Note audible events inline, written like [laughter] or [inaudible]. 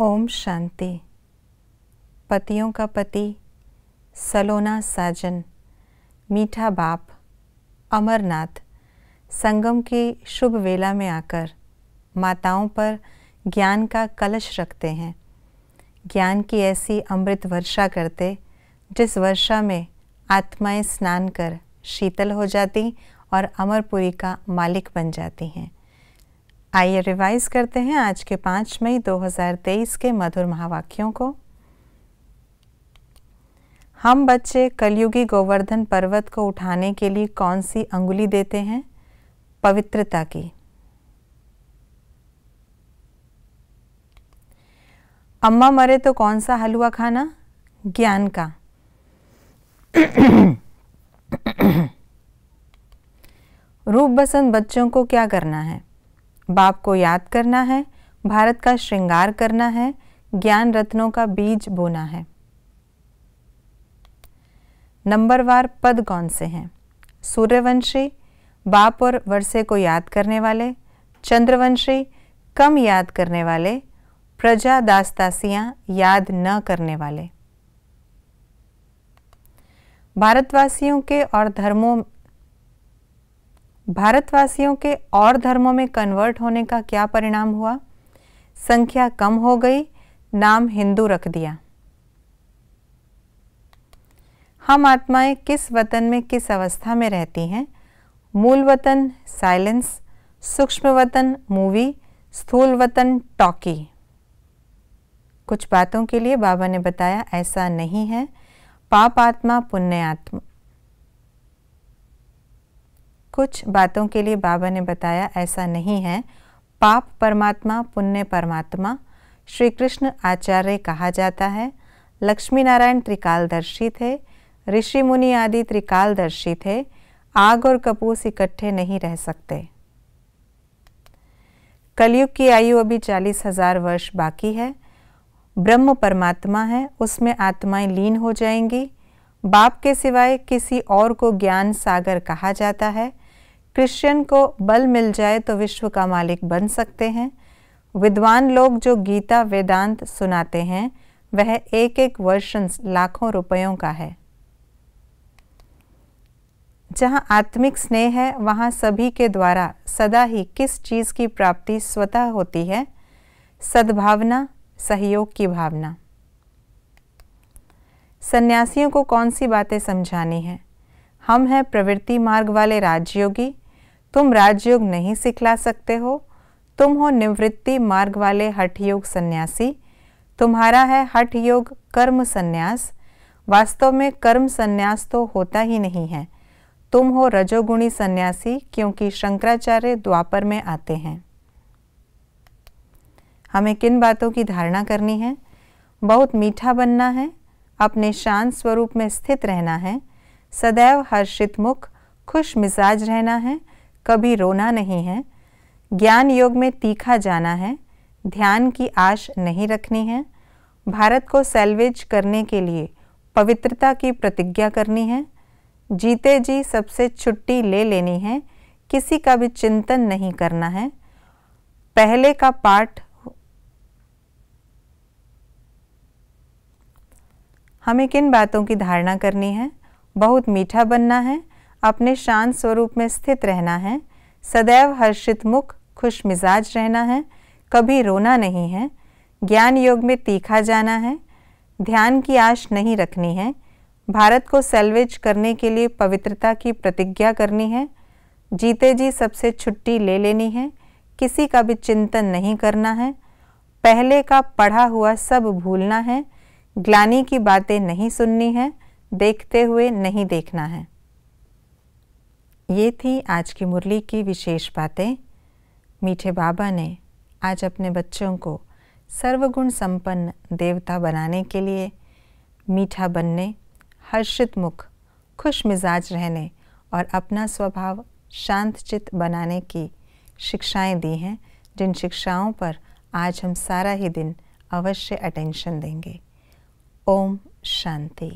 ओम शांति पतियों का पति सलोना साजन मीठा बाप अमरनाथ संगम की शुभ वेला में आकर माताओं पर ज्ञान का कलश रखते हैं ज्ञान की ऐसी अमृत वर्षा करते जिस वर्षा में आत्माएं स्नान कर शीतल हो जाती और अमरपुरी का मालिक बन जाती हैं आइए रिवाइज करते हैं आज के पांच मई 2023 के मधुर महावाक्यों को हम बच्चे कलयुगी गोवर्धन पर्वत को उठाने के लिए कौन सी अंगुली देते हैं पवित्रता की अम्मा मरे तो कौन सा हलवा खाना ज्ञान का [coughs] रूप बसंत बच्चों को क्या करना है बाप को याद करना है भारत का श्रृंगार करना है ज्ञान रत्नों का बीज बोना है नंबरवार पद कौन से हैं सूर्यवंशी बाप और वर्षे को याद करने वाले चंद्रवंशी कम याद करने वाले प्रजा दासदासियाँ याद न करने वाले भारतवासियों के और धर्मों भारतवासियों के और धर्मों में कन्वर्ट होने का क्या परिणाम हुआ संख्या कम हो गई नाम हिंदू रख दिया हम आत्माएं किस वतन में किस अवस्था में रहती हैं मूल वतन साइलेंस सूक्ष्म वतन मूवी स्थूल वतन टॉकी कुछ बातों के लिए बाबा ने बताया ऐसा नहीं है पाप आत्मा पुण्य आत्मा कुछ बातों के लिए बाबा ने बताया ऐसा नहीं है पाप परमात्मा पुण्य परमात्मा श्री कृष्ण आचार्य कहा जाता है लक्ष्मी नारायण त्रिकालदर्शी थे ऋषि मुनि आदि त्रिकालदर्शी थे आग और कपूस इकट्ठे नहीं रह सकते कलयुग की आयु अभी चालीस हजार वर्ष बाकी है ब्रह्म परमात्मा है उसमें आत्माएं लीन हो जाएंगी बाप के सिवाय किसी और को ज्ञान सागर कहा जाता है क्रिश्चियन को बल मिल जाए तो विश्व का मालिक बन सकते हैं विद्वान लोग जो गीता वेदांत सुनाते हैं वह एक एक वर्षन लाखों रुपयों का है जहाँ आत्मिक स्नेह है वहाँ सभी के द्वारा सदा ही किस चीज़ की प्राप्ति स्वतः होती है सद्भावना सहयोग की भावना सन्यासियों को कौन सी बातें समझानी है हम हैं प्रवृत्ति मार्ग वाले राजयोगी तुम राजयोग नहीं सिखला सकते हो तुम हो निवृत्ति मार्ग वाले हठ योग सन्यासी तुम्हारा है हठ योग कर्म संन्यास वास्तव में कर्म संन्यास तो होता ही नहीं है तुम हो रजोगुणी सन्यासी क्योंकि शंकराचार्य द्वापर में आते हैं हमें किन बातों की धारणा करनी है बहुत मीठा बनना है अपने शांत स्वरूप में स्थित रहना है सदैव हर्षित मुख खुश मिजाज रहना है कभी रोना नहीं है ज्ञान योग में तीखा जाना है ध्यान की आश नहीं रखनी है भारत को सेल्वेज करने के लिए पवित्रता की प्रतिज्ञा करनी है जीते जी सबसे छुट्टी ले लेनी है किसी का भी चिंतन नहीं करना है पहले का पाठ हमें किन बातों की धारणा करनी है बहुत मीठा बनना है अपने शांत स्वरूप में स्थित रहना है सदैव हर्षित मुख खुश मिजाज रहना है कभी रोना नहीं है ज्ञान योग में तीखा जाना है ध्यान की आश नहीं रखनी है भारत को सेल्वेज करने के लिए पवित्रता की प्रतिज्ञा करनी है जीते जी सबसे छुट्टी ले लेनी है किसी का भी चिंतन नहीं करना है पहले का पढ़ा हुआ सब भूलना है ग्लानी की बातें नहीं सुननी है देखते हुए नहीं देखना है ये थी आज की मुरली की विशेष बातें मीठे बाबा ने आज अपने बच्चों को सर्वगुण संपन्न देवता बनाने के लिए मीठा बनने हर्षित मुख खुश मिजाज रहने और अपना स्वभाव शांत चित्त बनाने की शिक्षाएं दी हैं जिन शिक्षाओं पर आज हम सारा ही दिन अवश्य अटेंशन देंगे ओम शांति